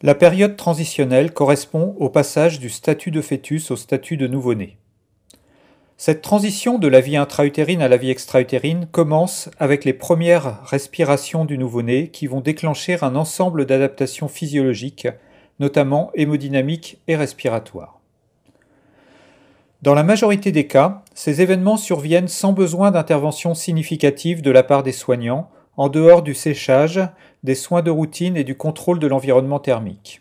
La période transitionnelle correspond au passage du statut de fœtus au statut de nouveau-né. Cette transition de la vie intra-utérine à la vie extra-utérine commence avec les premières respirations du nouveau-né qui vont déclencher un ensemble d'adaptations physiologiques, notamment hémodynamiques et respiratoires. Dans la majorité des cas, ces événements surviennent sans besoin d'intervention significative de la part des soignants, en dehors du séchage, des soins de routine et du contrôle de l'environnement thermique.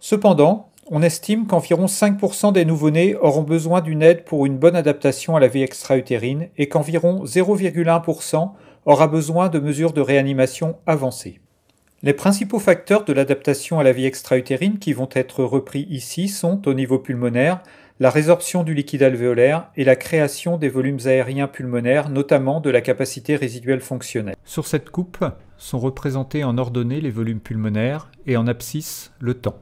Cependant, on estime qu'environ 5% des nouveau-nés auront besoin d'une aide pour une bonne adaptation à la vie extra-utérine et qu'environ 0,1% aura besoin de mesures de réanimation avancées. Les principaux facteurs de l'adaptation à la vie extra-utérine qui vont être repris ici sont, au niveau pulmonaire, la résorption du liquide alvéolaire et la création des volumes aériens pulmonaires, notamment de la capacité résiduelle fonctionnelle. Sur cette coupe sont représentés en ordonnée les volumes pulmonaires et en abscisse le temps.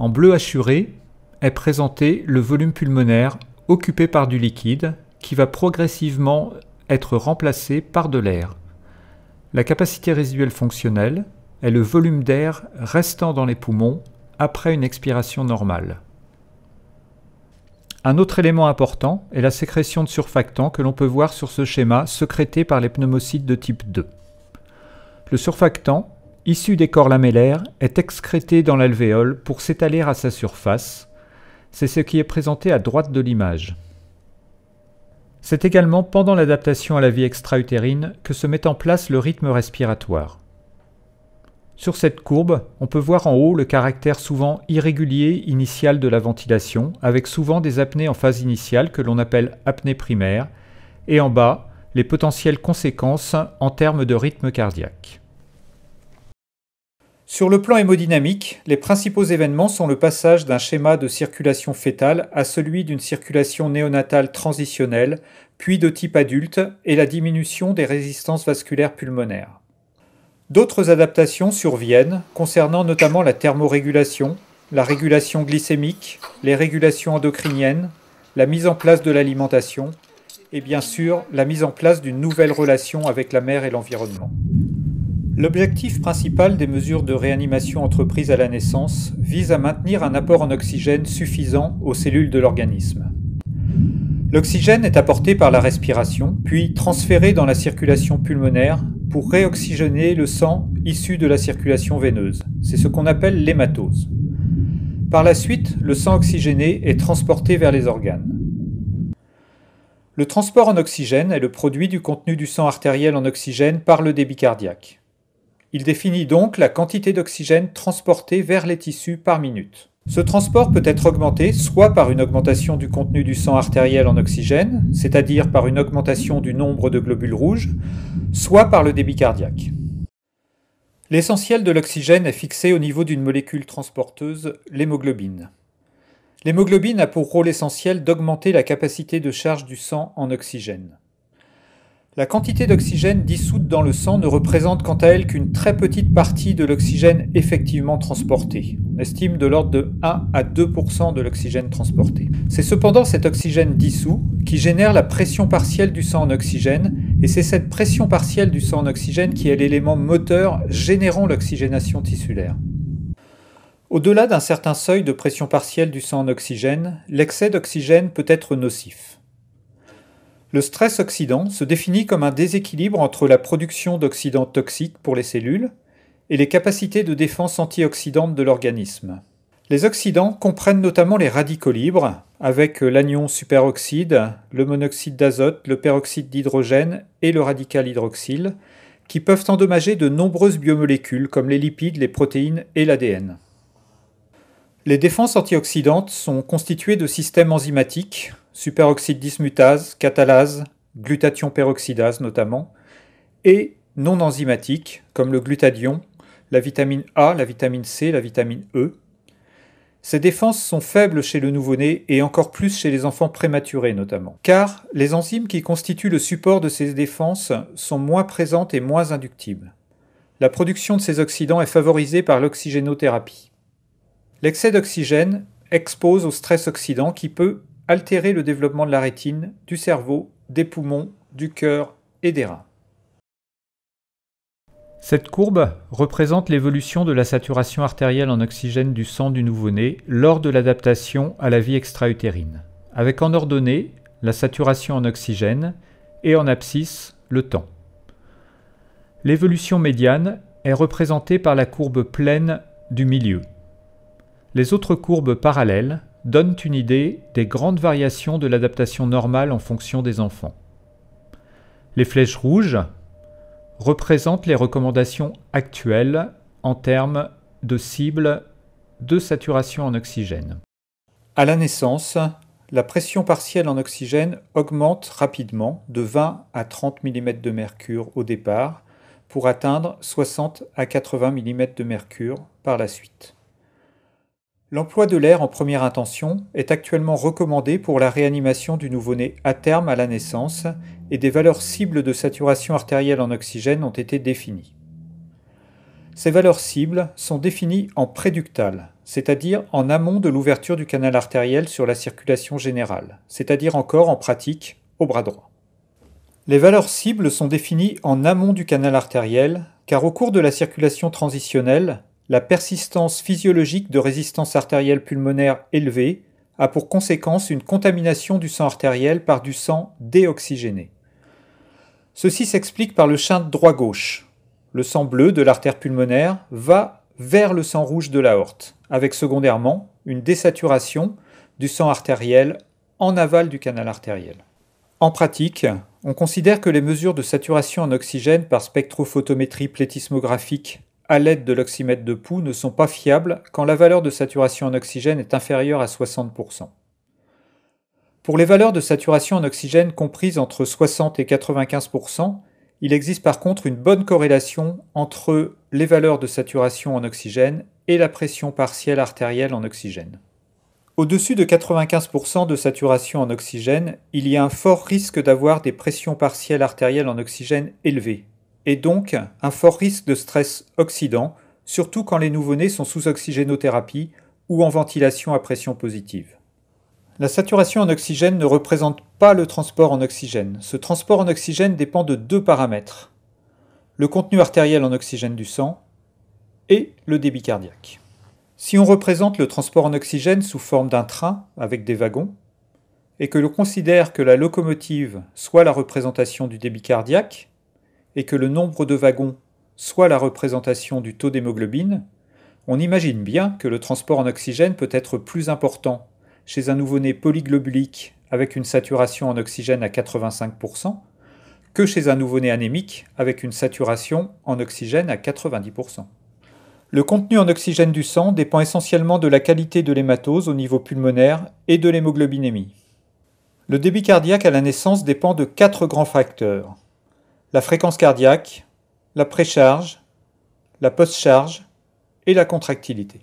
En bleu assuré est présenté le volume pulmonaire occupé par du liquide qui va progressivement être remplacé par de l'air. La capacité résiduelle fonctionnelle est le volume d'air restant dans les poumons après une expiration normale. Un autre élément important est la sécrétion de surfactants que l'on peut voir sur ce schéma sécrété par les pneumocytes de type 2. Le surfactant, issu des corps lamellaires, est excrété dans l'alvéole pour s'étaler à sa surface. C'est ce qui est présenté à droite de l'image. C'est également pendant l'adaptation à la vie extra-utérine que se met en place le rythme respiratoire. Sur cette courbe, on peut voir en haut le caractère souvent irrégulier initial de la ventilation, avec souvent des apnées en phase initiale que l'on appelle apnée primaire, et en bas, les potentielles conséquences en termes de rythme cardiaque. Sur le plan hémodynamique, les principaux événements sont le passage d'un schéma de circulation fœtale à celui d'une circulation néonatale transitionnelle, puis de type adulte, et la diminution des résistances vasculaires pulmonaires. D'autres adaptations surviennent, concernant notamment la thermorégulation, la régulation glycémique, les régulations endocriniennes, la mise en place de l'alimentation et bien sûr la mise en place d'une nouvelle relation avec la mer et l'environnement. L'objectif principal des mesures de réanimation entreprises à la naissance vise à maintenir un apport en oxygène suffisant aux cellules de l'organisme. L'oxygène est apporté par la respiration, puis transféré dans la circulation pulmonaire pour réoxygéner le sang issu de la circulation veineuse. C'est ce qu'on appelle l'hématose. Par la suite, le sang oxygéné est transporté vers les organes. Le transport en oxygène est le produit du contenu du sang artériel en oxygène par le débit cardiaque. Il définit donc la quantité d'oxygène transportée vers les tissus par minute. Ce transport peut être augmenté soit par une augmentation du contenu du sang artériel en oxygène, c'est-à-dire par une augmentation du nombre de globules rouges, soit par le débit cardiaque. L'essentiel de l'oxygène est fixé au niveau d'une molécule transporteuse, l'hémoglobine. L'hémoglobine a pour rôle essentiel d'augmenter la capacité de charge du sang en oxygène. La quantité d'oxygène dissoute dans le sang ne représente quant à elle qu'une très petite partie de l'oxygène effectivement transporté. On estime de l'ordre de 1 à 2 de l'oxygène transporté. C'est cependant cet oxygène dissous qui génère la pression partielle du sang en oxygène, et c'est cette pression partielle du sang en oxygène qui est l'élément moteur générant l'oxygénation tissulaire. Au-delà d'un certain seuil de pression partielle du sang en oxygène, l'excès d'oxygène peut être nocif. Le stress oxydant se définit comme un déséquilibre entre la production d'oxydants toxiques pour les cellules et les capacités de défense antioxydante de l'organisme. Les oxydants comprennent notamment les radicaux libres, avec l'anion superoxyde, le monoxyde d'azote, le peroxyde d'hydrogène et le radical hydroxyle, qui peuvent endommager de nombreuses biomolécules comme les lipides, les protéines et l'ADN. Les défenses antioxydantes sont constituées de systèmes enzymatiques, superoxyde dismutase, catalase, glutathion peroxydase notamment, et non enzymatiques comme le glutadion, la vitamine A, la vitamine C, la vitamine E. Ces défenses sont faibles chez le nouveau-né et encore plus chez les enfants prématurés notamment, car les enzymes qui constituent le support de ces défenses sont moins présentes et moins inductibles. La production de ces oxydants est favorisée par l'oxygénothérapie. L'excès d'oxygène expose au stress oxydant qui peut altérer le développement de la rétine, du cerveau, des poumons, du cœur et des reins. Cette courbe représente l'évolution de la saturation artérielle en oxygène du sang du nouveau-né lors de l'adaptation à la vie extra-utérine, avec en ordonnée la saturation en oxygène et en abscisse le temps. L'évolution médiane est représentée par la courbe pleine du milieu. Les autres courbes parallèles donnent une idée des grandes variations de l'adaptation normale en fonction des enfants. Les flèches rouges représentent les recommandations actuelles en termes de cible de saturation en oxygène. À la naissance, la pression partielle en oxygène augmente rapidement de 20 à 30 mm de mercure au départ pour atteindre 60 à 80 mm de mercure par la suite. L'emploi de l'air en première intention est actuellement recommandé pour la réanimation du nouveau-né à terme à la naissance et des valeurs cibles de saturation artérielle en oxygène ont été définies. Ces valeurs cibles sont définies en préductal, c'est-à-dire en amont de l'ouverture du canal artériel sur la circulation générale, c'est-à-dire encore en pratique au bras droit. Les valeurs cibles sont définies en amont du canal artériel car au cours de la circulation transitionnelle, la persistance physiologique de résistance artérielle pulmonaire élevée a pour conséquence une contamination du sang artériel par du sang déoxygéné. Ceci s'explique par le shunt droit-gauche. Le sang bleu de l'artère pulmonaire va vers le sang rouge de l'aorte, avec secondairement une désaturation du sang artériel en aval du canal artériel. En pratique, on considère que les mesures de saturation en oxygène par spectrophotométrie plétismographique à l'aide de l'oxymètre de pouls ne sont pas fiables quand la valeur de saturation en oxygène est inférieure à 60%. Pour les valeurs de saturation en oxygène comprises entre 60 et 95%, il existe par contre une bonne corrélation entre les valeurs de saturation en oxygène et la pression partielle artérielle en oxygène. Au-dessus de 95% de saturation en oxygène, il y a un fort risque d'avoir des pressions partielles artérielles en oxygène élevées, et donc un fort risque de stress oxydant, surtout quand les nouveau-nés sont sous oxygénothérapie ou en ventilation à pression positive. La saturation en oxygène ne représente pas le transport en oxygène. Ce transport en oxygène dépend de deux paramètres. Le contenu artériel en oxygène du sang et le débit cardiaque. Si on représente le transport en oxygène sous forme d'un train avec des wagons, et que l'on considère que la locomotive soit la représentation du débit cardiaque, et que le nombre de wagons soit la représentation du taux d'hémoglobine, on imagine bien que le transport en oxygène peut être plus important chez un nouveau-né polyglobulique avec une saturation en oxygène à 85% que chez un nouveau-né anémique avec une saturation en oxygène à 90%. Le contenu en oxygène du sang dépend essentiellement de la qualité de l'hématose au niveau pulmonaire et de l'hémoglobinémie. Le débit cardiaque à la naissance dépend de quatre grands facteurs la fréquence cardiaque, la précharge, la postcharge et la contractilité.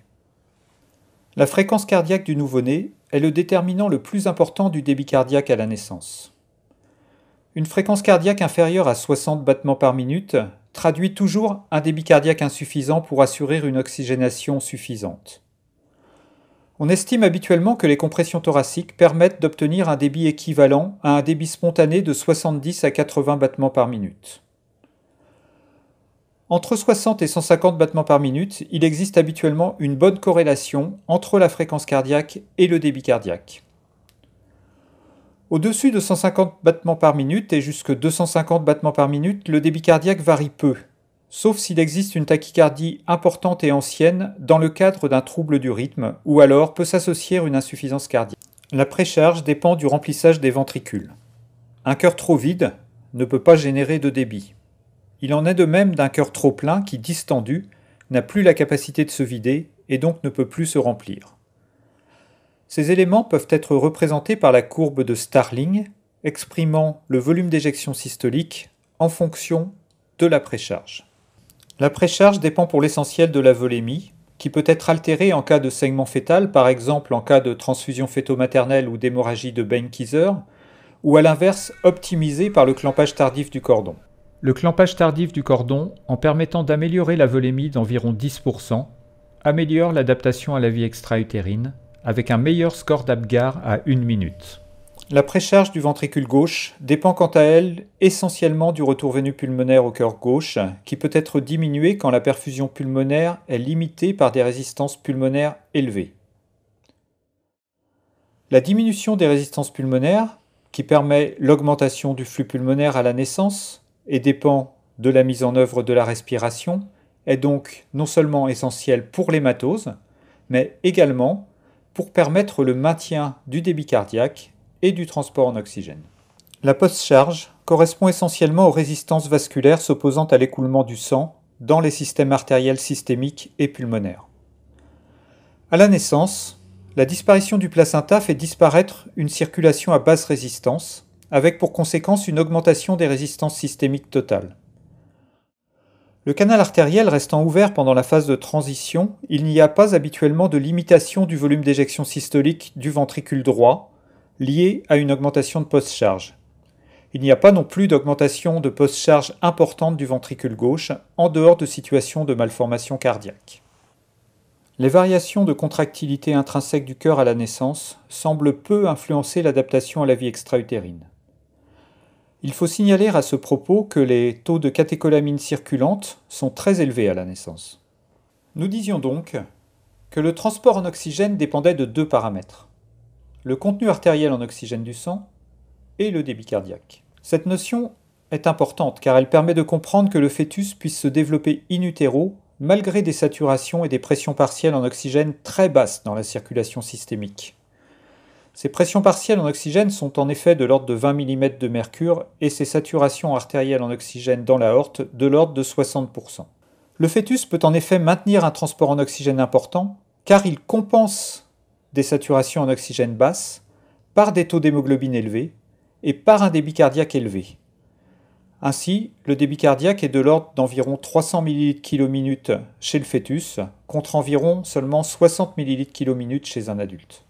La fréquence cardiaque du nouveau-né est le déterminant le plus important du débit cardiaque à la naissance. Une fréquence cardiaque inférieure à 60 battements par minute traduit toujours un débit cardiaque insuffisant pour assurer une oxygénation suffisante. On estime habituellement que les compressions thoraciques permettent d'obtenir un débit équivalent à un débit spontané de 70 à 80 battements par minute. Entre 60 et 150 battements par minute, il existe habituellement une bonne corrélation entre la fréquence cardiaque et le débit cardiaque. Au-dessus de 150 battements par minute et jusque 250 battements par minute, le débit cardiaque varie peu, sauf s'il existe une tachycardie importante et ancienne dans le cadre d'un trouble du rythme, ou alors peut s'associer une insuffisance cardiaque. La précharge dépend du remplissage des ventricules. Un cœur trop vide ne peut pas générer de débit. Il en est de même d'un cœur trop plein qui, distendu, n'a plus la capacité de se vider et donc ne peut plus se remplir. Ces éléments peuvent être représentés par la courbe de Starling, exprimant le volume d'éjection systolique en fonction de la précharge. La précharge dépend pour l'essentiel de la volémie, qui peut être altérée en cas de saignement fœtal, par exemple en cas de transfusion fœto-maternelle ou d'hémorragie de Benkiser, ou à l'inverse optimisée par le clampage tardif du cordon. Le clampage tardif du cordon, en permettant d'améliorer la volémie d'environ 10%, améliore l'adaptation à la vie extra-utérine, avec un meilleur score d'Abgar à 1 minute. La précharge du ventricule gauche dépend quant à elle essentiellement du retour venu pulmonaire au cœur gauche, qui peut être diminué quand la perfusion pulmonaire est limitée par des résistances pulmonaires élevées. La diminution des résistances pulmonaires, qui permet l'augmentation du flux pulmonaire à la naissance et dépend de la mise en œuvre de la respiration, est donc non seulement essentielle pour l'hématose, mais également pour permettre le maintien du débit cardiaque et du transport en oxygène. La post correspond essentiellement aux résistances vasculaires s'opposant à l'écoulement du sang dans les systèmes artériels systémiques et pulmonaires. À la naissance, la disparition du placenta fait disparaître une circulation à basse résistance, avec pour conséquence une augmentation des résistances systémiques totales. Le canal artériel restant ouvert pendant la phase de transition, il n'y a pas habituellement de limitation du volume d'éjection systolique du ventricule droit, liée à une augmentation de post-charge. Il n'y a pas non plus d'augmentation de post-charge importante du ventricule gauche en dehors de situations de malformation cardiaque. Les variations de contractilité intrinsèque du cœur à la naissance semblent peu influencer l'adaptation à la vie extra-utérine. Il faut signaler à ce propos que les taux de catécholamine circulante sont très élevés à la naissance. Nous disions donc que le transport en oxygène dépendait de deux paramètres le contenu artériel en oxygène du sang et le débit cardiaque. Cette notion est importante car elle permet de comprendre que le fœtus puisse se développer in utero malgré des saturations et des pressions partielles en oxygène très basses dans la circulation systémique. Ces pressions partielles en oxygène sont en effet de l'ordre de 20 mm de mercure et ces saturations artérielles en oxygène dans la de l'ordre de 60%. Le fœtus peut en effet maintenir un transport en oxygène important car il compense des saturations en oxygène basse, par des taux d'hémoglobine élevés et par un débit cardiaque élevé. Ainsi, le débit cardiaque est de l'ordre d'environ 300 ml km chez le fœtus, contre environ seulement 60 ml km chez un adulte.